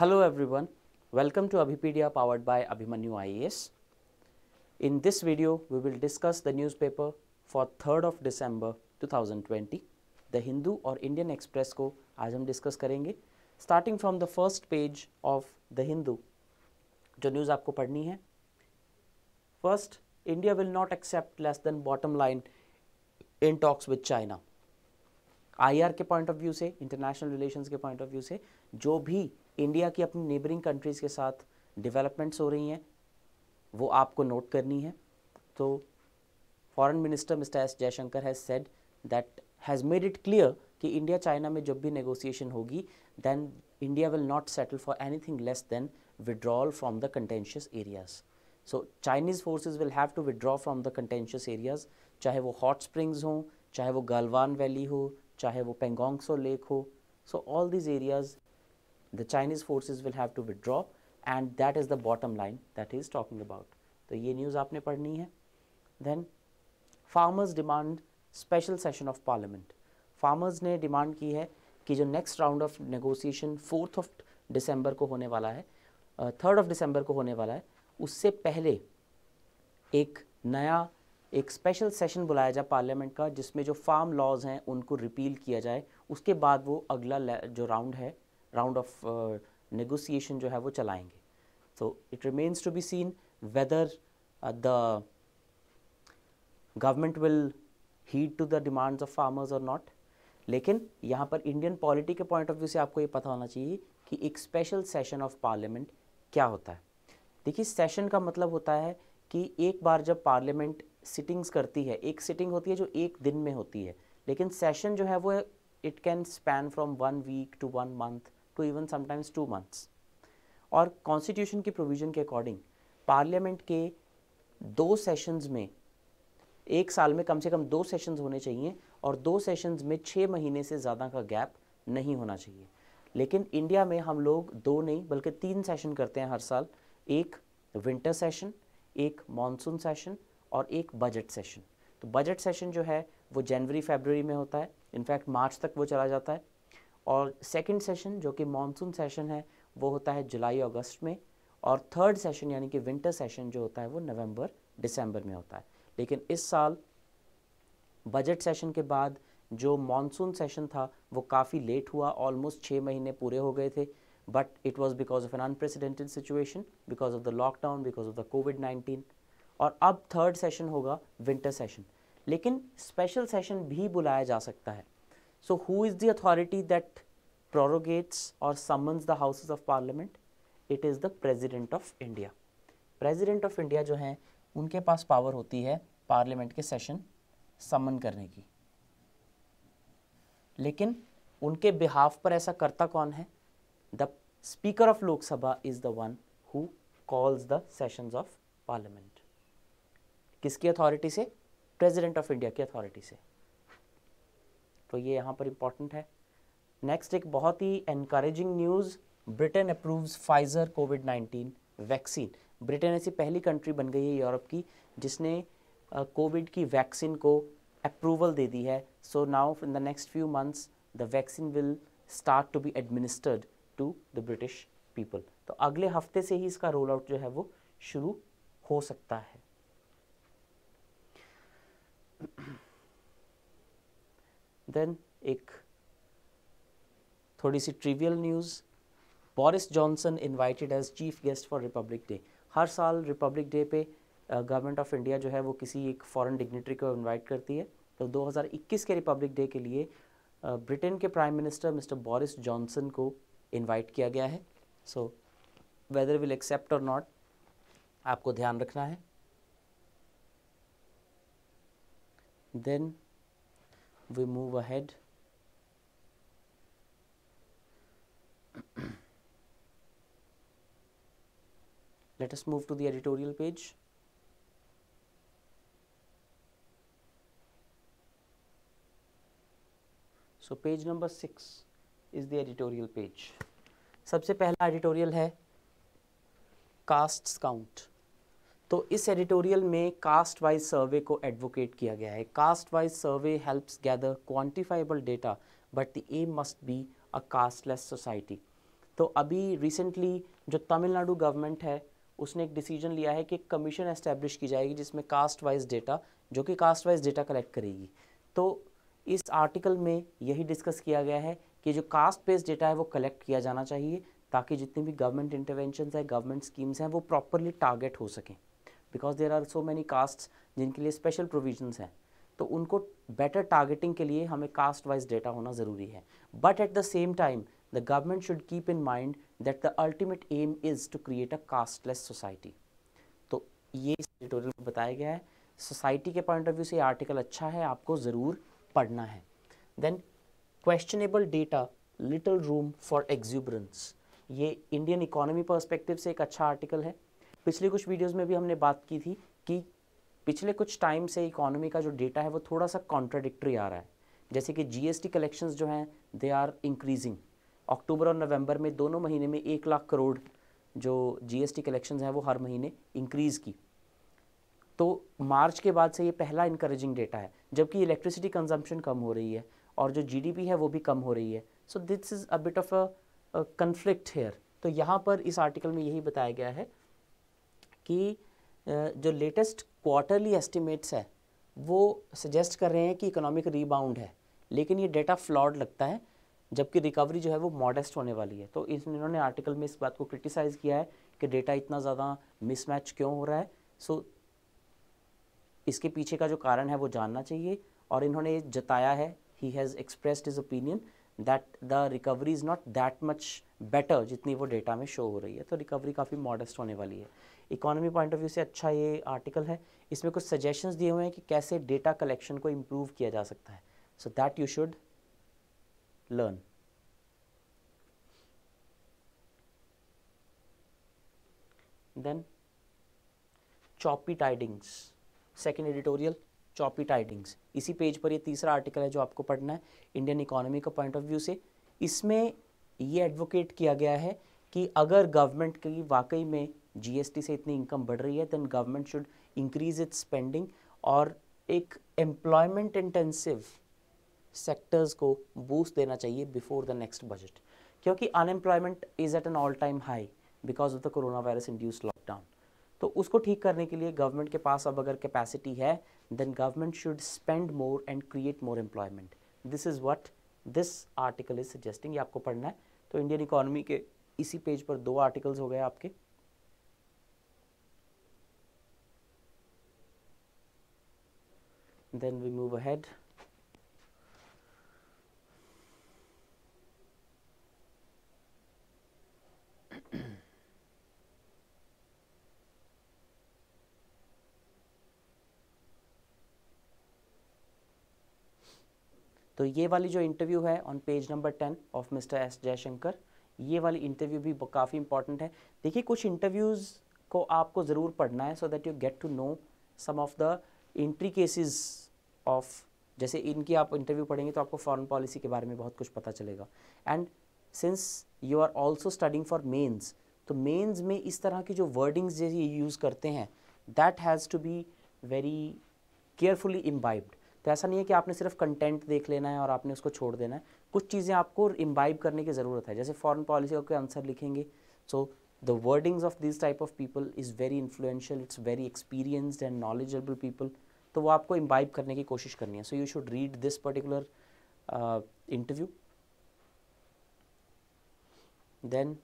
Hello everyone, welcome to Abhipedia powered by Abhimanyu IES. In this video, we will discuss the newspaper for 3rd of December 2020. The Hindu और Indian Express को आज हम discuss करेंगे starting from the first page of the Hindu जो news आपको पढ़नी है First, India will not accept less than bottom line in talks with China. आई के पॉइंट ऑफ व्यू से इंटरनेशनल रिलेशंस के पॉइंट ऑफ व्यू से जो भी इंडिया की अपनी नेबरिंग कंट्रीज़ के साथ डेवलपमेंट्स हो रही हैं वो आपको नोट करनी है तो foreign minister mister S Jaishankar has said that has made it clear कि इंडिया चाइना में जब भी नेगोशिएशन होगी then India will not settle for anything less than withdrawal from the contentious areas so Chinese forces will have to withdraw from the contentious areas चाहे वो hot springs हों चाहे वो गलवान वैली हो चाहे वो पेंगोंगसो लेक हो so all these areas the Chinese forces will have to withdraw and that is the bottom line that he is talking about. तो ये न्यूज़ आपने पढ़नी है then farmers demand special session of parliament farmers ने demand की है कि जो next round of negotiation fourth of December को होने वाला है थर्ड of December को होने वाला है उससे पहले एक नया एक स्पेशल सेशन बुलाया जाए पार्लियामेंट का जिसमें जो फार्म लॉज हैं उनको रिपील किया जाए उसके बाद वो अगला जो राउंड है राउंड ऑफ नेगोसिएशन जो है वो चलाएंगे तो it remains to be seen whether the government will heed to the demands of farmers और नॉट लेकिन यहाँ पर इंडियन पॉलिटी के पॉइंट ऑफ व्यू से आपको ये पता होना चाहिए कि एक स्पेशल सेशन ऑफ पार्लियामेंट क्या होता है देखिए सेशन का मतलब होता है कि एक बार जब पार्लियामेंट सिटिंग्स करती है एक सिटिंग होती है जो एक दिन में होती है लेकिन सेशन जो है वो it can span from one week to one month to even sometimes two months और कॉन्स्टिट्यूशन की प्रोविज़न के अकॉर्डिंग पार्लियामेंट के दो सेशंस में एक साल में कम से कम दो सेशंस होने चाहिए और दो सेशंस में छः महीने से ज़्यादा का गैप नहीं होना चाहिए लेकिन इंडिया में हम लोग दो नहीं बल्कि तीन सेशन करते हैं हर साल एक विंटर सेशन एक मानसून सेशन और एक बजट सेशन तो बजट सेशन जो है वो जनवरी फेबररी में होता है इनफैक्ट मार्च तक वो चला जाता है और सेकंड सेशन जो कि मानसून सेशन है वो होता है जुलाई अगस्त में और थर्ड सेशन यानी कि विंटर सेशन जो होता है वो नवंबर दिसंबर में होता है लेकिन इस साल बजट सेशन के बाद जो मानसून सेशन था वो काफ़ी लेट हुआ ऑलमोस्ट छः महीने पूरे हो गए थे but it was because of an unprecedented situation because of the lockdown because of the covid nineteen और अब थर्ड सेशन होगा विंटर सेशन लेकिन स्पेशल सेशन भी बुलाया जा सकता है So who is the authority that prorogates or summons the houses of parliament? It is the President of India. President of India jo हैं unke paas power hoti hai parliament ke session summon karne ki lekin unke behalf par aisa karta kaun hai the speaker of lok sabha is the one who calls the sessions of parliament किसकी authority से president of India की authority से तो ये यहाँ पर important है next एक बहुत ही encouraging news Britain approves Pfizer covid 19 vaccine Britain ऐसी पहली कंट्री बन गई है यूरोप की जिसने कोविड uh, की वैक्सीन को अप्रूवल दे दी है so now in the next few months the vaccine will start to be administered to the British people तो अगले हफ्ते से ही इसका रोल आउट जो है वो शुरू हो सकता है देन एक थोड़ी सी trivial news Boris Johnson invited as chief guest for republic day हर साल रिपब्लिक डे पे गवर्नमेंट ऑफ इंडिया जो है वो किसी एक फॉरेन डिग्नेटरी को इनवाइट करती है तो 2021 के रिपब्लिक डे के लिए ब्रिटेन के prime minister mister Boris Johnson को इनवाइट किया गया है सो वेदर विल एक्सेप्ट और नॉट आपको ध्यान रखना है then we move ahead let us move to the editorial page so page number 6 is the editorial page सबसे पहला editorial है Casts count तो इस एडिटोरियल में कास्ट वाइज सर्वे को एडवोकेट किया गया है caste wise survey helps gather quantifiable data but the aim must be a casteless society तो अभी रिसेंटली जो तमिलनाडु गवर्नमेंट है उसने एक डिसीजन लिया है कि एक कमीशन एस्टेब्लिश की जाएगी जिसमें कास्ट वाइज डेटा जो कि कास्ट वाइज डेटा कलेक्ट करेगी तो इस आर्टिकल में यही डिस्कस किया गया है कि जो कास्ट बेस्ड डेटा है वो कलेक्ट किया जाना चाहिए ताकि जितनी भी गवर्नमेंट इंटरवेंशन है गवर्नमेंट स्कीम्स हैं वो प्रॉपरली टारगेट हो सकें because there are so many caste जिनके लिए स्पेशल प्रोविजन हैं तो उनको बेटर टारगेटिंग के लिए हमें कास्ट वाइज डेटा होना ज़रूरी है but at the same time the government should keep in mind that the ultimate aim is to create a casteless society तो ये इस एडिटोरियल में बताया गया है सोसाइटी के पॉइंट ऑफ व्यू से आर्टिकल अच्छा है आपको ज़रूर पढ़ना है then questionable data little room for exuberance ये इंडियन इकोनॉमी परस्पेक्टिव से एक अच्छा आर्टिकल है पिछले कुछ वीडियोस में भी हमने बात की थी कि पिछले कुछ टाइम से इकोनॉमी का जो डेटा है वो थोड़ा सा कॉन्ट्राडिक्ट्री आ रहा है जैसे कि जीएसटी कलेक्शंस जो हैं दे आर इंक्रीजिंग अक्टूबर और नवंबर में दोनों महीने में एक लाख करोड़ जो जीएसटी कलेक्शंस हैं वो हर महीने इंक्रीज़ की तो मार्च के बाद से ये पहला इंकरेजिंग डेटा है जबकि इलेक्ट्रिसिटी कंजम्पशन कम हो रही है और जो जीडीपी है वो भी कम हो रही है so this is a bit of a conflict here तो यहाँ पर इस आर्टिकल में यही बताया गया है कि जो लेटेस्ट क्वार्टरली एस्टिमेट्स है वो सजेस्ट कर रहे हैं कि इकोनॉमिक रीबाउंड है लेकिन ये डेटा फ्लॉड लगता है जबकि रिकवरी जो है वो मॉडेस्ट होने वाली है तो इस इन्होंने आर्टिकल में इस बात को क्रिटिसाइज़ किया है कि डेटा इतना ज़्यादा मिसमैच क्यों हो रहा है सो इसके पीछे का जो कारण है वो जानना चाहिए और इन्होंने जताया है he has expressed his opinion that the recovery is not that much better जितनी वो डेटा में शो हो रही है तो रिकवरी काफ़ी मॉडस्ट होने वाली है इकोनॉमी पॉइंट ऑफ व्यू से अच्छा ये आर्टिकल है इसमें कुछ सजेशंस दिए हुए हैं कि कैसे डेटा कलेक्शन को इम्प्रूव किया जा सकता है so that you should learn then choppy tidings second editorial choppy tidings इसी पेज पर ये तीसरा आर्टिकल है जो आपको पढ़ना है इंडियन इकोनॉमी का पॉइंट ऑफ व्यू से इसमें ये एडवोकेट किया गया है कि अगर गवर्नमेंट की वाकई में जीएसटी से इतनी इनकम बढ़ रही है then government should increase its spending और एक एम्प्लॉयमेंट इंटेंसिव सेक्टर्स को बूस्ट देना चाहिए बिफोर द नेक्स्ट बजट क्योंकि unemployment is at an all time high because of the corona virus induced lockdown तो उसको ठीक करने के लिए गवर्नमेंट के पास अब अगर कैपेसिटी है then government should spend more and create more employment this is what this article is suggesting ये आपको पढ़ना है तो इंडियन इकोनॉमी के इसी पेज पर दो आर्टिकल्स हो गए आपके then we move ahead तो ये वाली जो इंटरव्यू है on page number ten of mister S Jaishankar ये वाली इंटरव्यू भी काफ़ी इंपॉर्टेंट है देखिए कुछ इंटरव्यूज़ को आपको ज़रूर पढ़ना है so that you get to know some of the intricacies of जैसे इनकी आप इंटरव्यू पढ़ेंगे तो आपको फॉरेन पॉलिसी के बारे में बहुत कुछ पता चलेगा and since you are also studying for mains तो मेन्स में इस तरह की जो वर्डिंग्स जैसे यूज़ करते हैं that has to be very carefully imbibed तो ऐसा नहीं है कि आपने सिर्फ कंटेंट देख लेना है और आपने उसको छोड़ देना है कुछ चीज़ें आपको इम्बाइब करने की ज़रूरत है जैसे फॉरेन पॉलिसी का आंसर लिखेंगे so the wordings of this type of people is very influential it's very experienced and knowledgeable people तो वो आपको इम्बाइब करने की कोशिश करनी है so you should read this particular interview then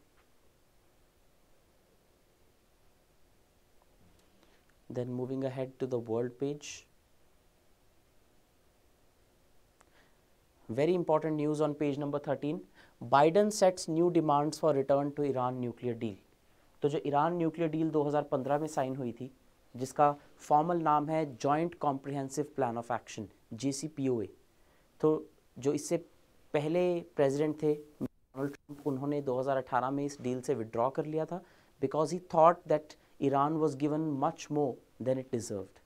then moving ahead to the world page very important news on page number 13 biden sets new demands for return to iran nuclear deal तो जो Iran nuclear deal 2015 में sign हुई थी जिसका formal नाम है joint comprehensive plan of action जी तो जो इससे पहले प्रेसिडेंट थे डोनाल्ड ट्रंप उन्होंने 2018 में इस डील से विड्रॉ कर लिया था because he thought that Iran was given much more than it deserved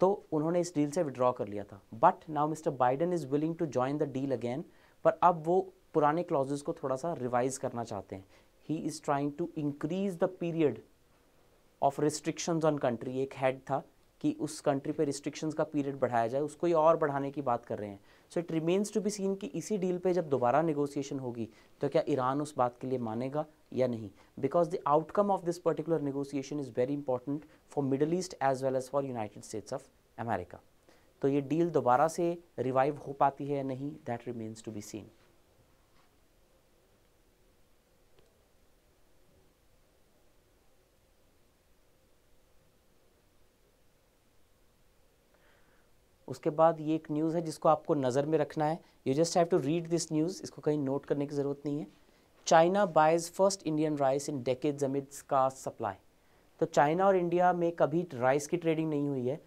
तो उन्होंने इस डील से विड्रॉ कर लिया था but now mister Biden is willing to join the deal again पर अब वो पुराने क्लॉजेज को थोड़ा सा रिवाइज करना चाहते हैं he is trying to increase the period of restrictions on country एक हेड था कि उस कंट्री पे रिस्ट्रिक्शंस का पीरियड बढ़ाया जाए उसको ही और बढ़ाने की बात कर रहे हैं so it remains to be seen कि इसी डील पे जब दोबारा नेगोशिएशन होगी तो क्या ईरान उस बात के लिए मानेगा या नहीं because the outcome of this particular negotiation is very important for middle east as well as for united states of America तो ये डील दोबारा से रिवाइव हो पाती है या नहीं that remains to be seen उसके बाद ये एक न्यूज़ है जिसको आपको नज़र में रखना है you just have to read this news इसको कहीं नोट करने की ज़रूरत नहीं है China buys first Indian rice in decades amid का सप्लाई तो चाइना और इंडिया में कभी राइस की ट्रेडिंग नहीं हुई है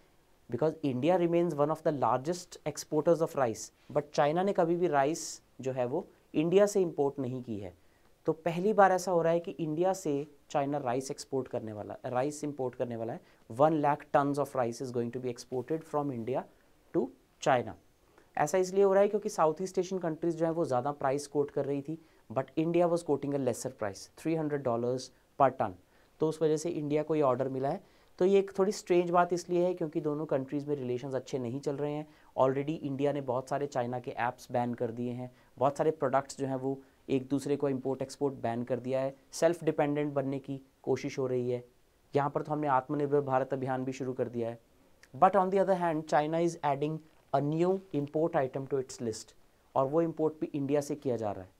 because India remains one of the largest exporters of rice but China ने कभी भी राइस जो है वो इंडिया से इम्पोर्ट नहीं की है तो पहली बार ऐसा हो रहा है कि इंडिया से चाइना राइस एक्सपोर्ट करने वाला राइस इम्पोर्ट करने वाला है one lakh tons of rice is going to be exported from India China ऐसा इसलिए हो रहा है क्योंकि साउथ ईस्ट एशियन कंट्रीज जो है वो ज़्यादा प्राइस कोट कर रही थी but India was quoting a lesser price three hundred dollars per ton तो उस वजह से इंडिया को ये ऑर्डर मिला है तो ये एक थोड़ी स्ट्रेंज बात इसलिए है क्योंकि दोनों कंट्रीज़ में रिलेशन अच्छे नहीं चल रहे हैं ऑलरेडी इंडिया ने बहुत सारे चाइना के ऐप्स बैन कर दिए हैं बहुत सारे प्रोडक्ट्स जो हैं वो एक दूसरे को इम्पोर्ट एक्सपोर्ट बैन कर दिया है सेल्फ डिपेंडेंट बनने की कोशिश हो रही है यहाँ पर तो हमने आत्मनिर्भर भारत अभियान भी शुरू कर दिया है but on the other hand China is adding a new import item to its list और वो इम्पोर्ट भी इंडिया से किया जा रहा है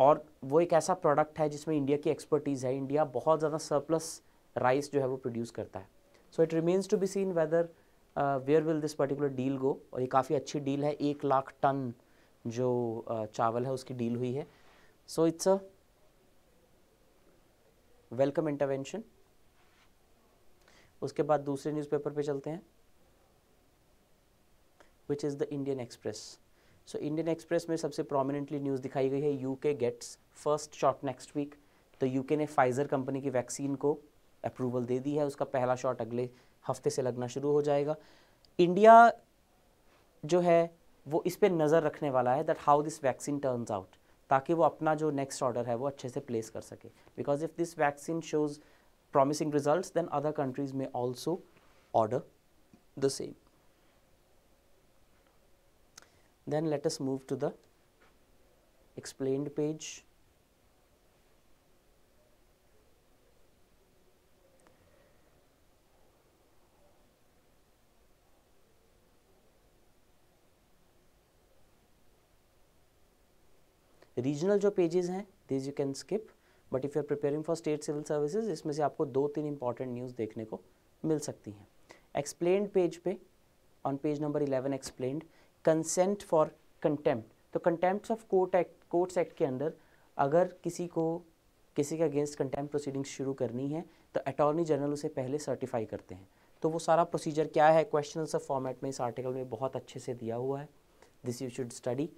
और वो एक ऐसा प्रोडक्ट है जिसमें इंडिया की एक्सपर्टीज़ है इंडिया बहुत ज़्यादा सरप्लस राइस जो है वो प्रोड्यूस करता है so it remains to be seen whether where will this particular deal go और ये काफ़ी अच्छी डील है एक लाख टन जो uh, चावल है उसकी डील हुई है so it's a welcome intervention उसके बाद दूसरे न्यूज़पेपर पे चलते हैं which is the Indian Express so Indian Express में सबसे प्रोमिनेंटली न्यूज़ दिखाई गई है U K gets first shot next week तो यू के ने फाइजर कंपनी की वैक्सीन को अप्रूवल दे दी है उसका पहला शॉट अगले हफ्ते से लगना शुरू हो जाएगा इंडिया जो है वो इस पर नज़र रखने वाला है that how this vaccine turns out ताकि वो अपना जो नेक्स्ट ऑर्डर है वो अच्छे से प्लेस कर सके because if this vaccine shows promising result then other countries में also order the same Then let us move to the explained page. Regional जो पेजेस हैं this you can skip but if you are preparing for state civil services इसमें से आपको दो तीन important news देखने को मिल सकती हैं एक्सप्लेन्ड पेज पे on page number eleven explained consent for contempt तो contempt of court act courts act के अंदर अगर किसी को किसी के अगेंस्ट कंटेम्प्ट प्रोसीडिंग्स शुरू करनी है तो अटॉर्नी जनरल उसे पहले सर्टिफाई करते हैं तो वो सारा प्रोसीजर क्या है क्वेश्चन ऑफ फॉर्मेट में इस आर्टिकल में बहुत अच्छे से दिया हुआ है दिस यू शुड स्टडी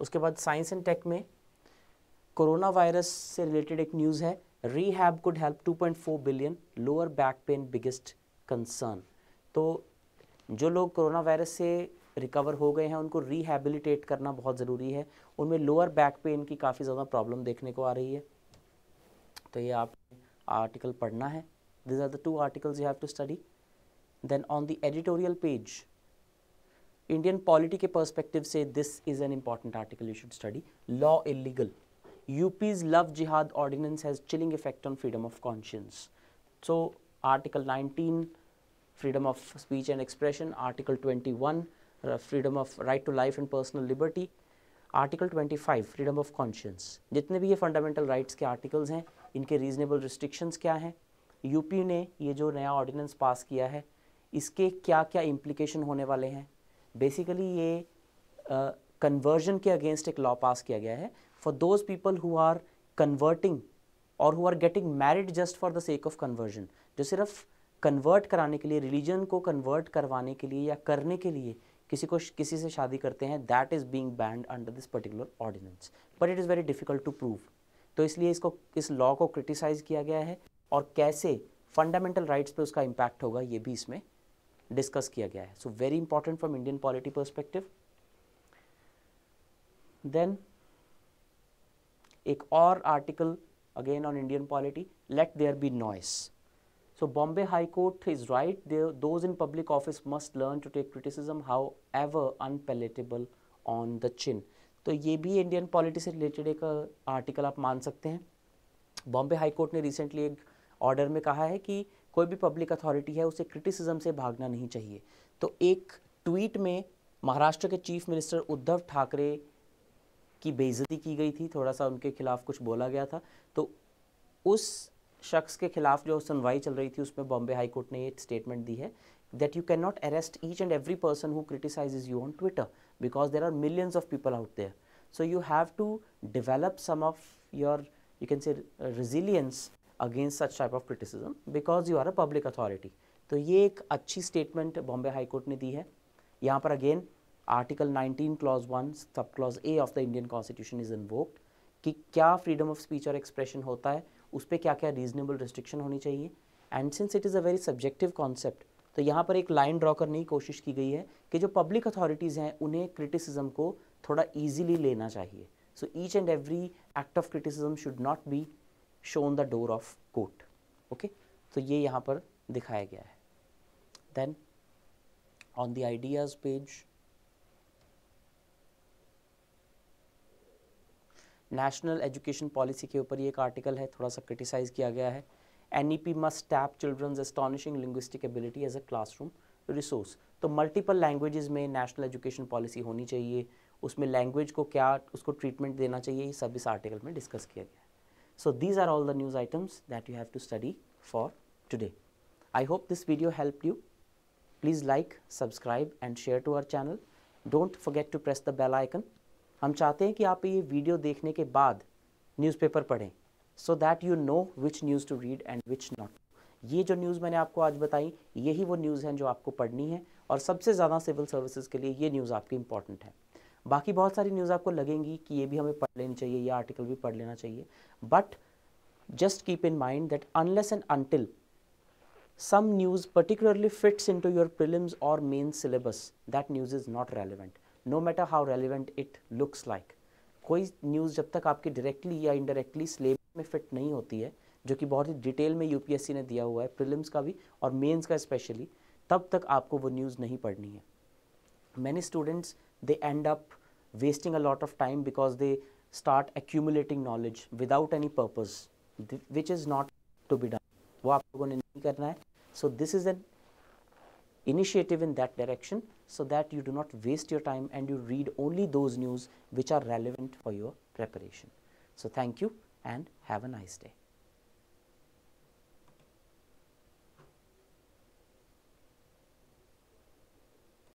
उसके बाद साइंस एंड टेक में कोरोना वायरस से रिलेटेड एक न्यूज़ है rehab could help 2.4 billion lower back pain biggest concern तो जो लोग कोरोना वायरस से रिकवर हो गए हैं उनको रिहेबिलिटेट करना बहुत ज़रूरी है उनमें लोअर बैक पेन की काफ़ी ज़्यादा प्रॉब्लम देखने को आ रही है तो ये आप आर्टिकल पढ़ना है these are the two articles you have to study then on the editorial page Indian polity के पर्सपेक्टिव से this is an important article you should study law illegal UP's love jihad ordinance has chilling effect on freedom of conscience so article freedom of speech and expression article twenty one freedom of right to life and personal liberty article 25 freedom of conscience जितने भी ये fundamental rights के articles हैं इनके reasonable restrictions क्या हैं UP ने ये जो नया ऑर्डिनेंस पास किया है इसके क्या क्या इम्प्लीकेशन होने वाले हैं बेसिकली ये कन्वर्जन uh, के अगेंस्ट एक लॉ पास किया गया है for those people who are converting और who are getting married just for the sake of conversion जो सिर्फ कन्वर्ट कराने के लिए रिलीजन को कन्वर्ट करवाने के लिए या करने के लिए किसी को किसी से शादी करते हैं that is being banned under this particular ordinance but it is very difficult to prove तो इसलिए इसको इस लॉ को क्रिटिसाइज़ किया गया है और कैसे फंडामेंटल राइट्स पे उसका इम्पैक्ट होगा ये भी इसमें डिस्कस किया गया है so very important from Indian polity perspective then एक और article again on Indian polity let there be noise So तो Bombay High Court is right. There, those in public office must learn to take criticism, however unpalatable, on the chin. तो ये भी Indian politics से related एक article आप मान सकते हैं बॉम्बे हाई कोर्ट ने रिसेंटली एक ऑर्डर में कहा है कि कोई भी पब्लिक अथॉरिटी है उसे क्रिटिसिज्म से भागना नहीं चाहिए तो एक ट्वीट में महाराष्ट्र के चीफ मिनिस्टर उद्धव ठाकरे की बेइज्जती की गई थी थोड़ा सा उनके खिलाफ कुछ बोला गया था तो उस शख्स के खिलाफ जो सुनवाई चल रही थी उसमें बॉम्बे हाई कोर्ट ने ये स्टेटमेंट दी है that you can not arrest each and every person who criticize you on Twitter because there are millions of people out there so you have to develop some of your you can say resilience against such type of criticism because you are a public authority तो ये एक अच्छी statement Bombay high court ने दी है यहाँ पर again article 19 clause one sub clause A of the Indian constitution is invoked कि क्या फ्रीडम ऑफ स्पीच और एक्सप्रेशन होता है उस पर क्या क्या रीजनेबल रिस्ट्रिक्शन होनी चाहिए and since it is a very subjective concept तो यहाँ पर एक लाइन ड्रॉ करने की कोशिश की गई है कि जो पब्लिक अथॉरिटीज़ हैं उन्हें क्रिटिसिज्म को थोड़ा ईजिली लेना चाहिए so each and every act of criticism should not be shown the door of court okay तो ये यहाँ पर दिखाया गया है then on the ideas page national education policy के ऊपर ये एक आर्टिकल है थोड़ा सा क्रिटिसाइज किया गया है N E P must tap children's astonishing linguistic ability as a classroom resource तो मल्टीपल लैंग्वेजेस में नेशनल एजुकेशन पॉलिसी होनी चाहिए उसमें लैंग्वेज को क्या उसको ट्रीटमेंट देना चाहिए ये सब इस आर्टिकल में डिस्कस किया गया है so these are all the news items that you have to study for today I hope this video help you please like subscribe and share to our channel don't forget to press the bell icon हम चाहते हैं कि आप ये video देखने के बाद newspaper पढ़ें so that you know which news to read and which not ये जो न्यूज़ मैंने आपको आज बताई यही वो न्यूज़ हैं जो आपको पढ़नी है और सबसे ज़्यादा सिविल सर्विसेज के लिए ये न्यूज़ आपकी इंपॉर्टेंट है बाकी बहुत सारी न्यूज़ आपको लगेंगी कि ये भी हमें पढ़ लेनी चाहिए ये आर्टिकल भी पढ़ लेना चाहिए but just keep in mind that unless and until some news particularly fits into your prelims और main syllabus that news is not relevant no matter how relevant it looks like कोई news जब तक आपकी directly या indirectly syllabus में fit नहीं होती है जो कि बहुत ही डिटेल में यूपीएससी ने दिया हुआ है प्रिलिम्स का भी और मेंस का स्पेशली तब तक आपको वो न्यूज़ नहीं पढ़नी है many students they end up wasting a lot of time because they start accumulating knowledge without any purpose which is not to be done वो आप लोगों ने नहीं करना है so this is an initiative in that direction so that you do not waste your time and you read only those news which are relevant for your preparation. So thank you and have a nice day.